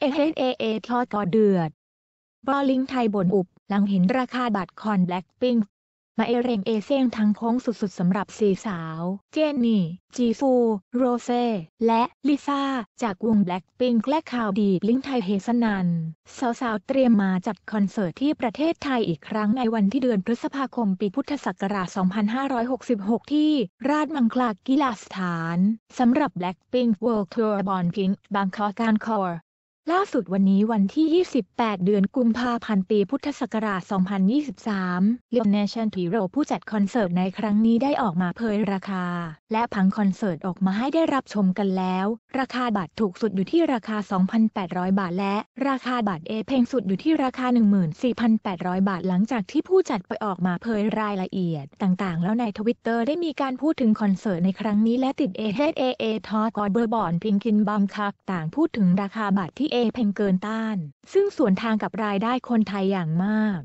เอเฮนเอเอทอดกอเดือด บอลิงไทยบ่นอุบหลังเห็นราคาบัตรคอนแบล็กปิ้งมาเอเรงเอเซียงทางโค้งสุดๆสำหรับสีสาว เจนนี่ จีฟู โรเซ่ และ ลิซ่า จากวงแบล็กปิงและข่าวดีลิงไทยเฮสนัน สาวๆ เตรียมมาจัดคอนเสิร์ตที่ประเทศไทยอีกครั้งในวันที่เดือนพฤษภาคมปีพุทธศักราช 2566 ที่ราชมังคลากีฬาสถานสำหรับแบล็กปิงเวิลด์ทัวร์บอลพิงบางคอการคอร์ล่าสุดวันนี้วันที่ 28 เดือนกุมภาพันธ์ปีพุทธศักราช2023 l i o เนชั o นทีโรผู้จัดคอนเสิร์ตในครั้งนี้ได้ออกมาเผยราคาและผังคอนเสิร์ตออกมาให้ได้รับชมกันแล้ว ราคาบัตรถูกสุดอยู่ที่ราคา 2,800 บาทและ ราคาบัตรเอเพลงสุดอยู่ที่ราคา 14,800 บาทหลังจากที่ผู้จัดไปออกมาเผยรายละเอียดต่างๆ แล้วในทวิตเตอร์ได้มีการพูดถึงคอนเสิร์ตในครั้งนี้ และติดเอเฮดเอเอทอร์กอเบอร์บอนพิงคินบัมคับต่างพูดถึงราคาบัตรที่เพ่งเกินต้าน ซึ่งส่วนทางกับรายได้คนไทยอย่างมาก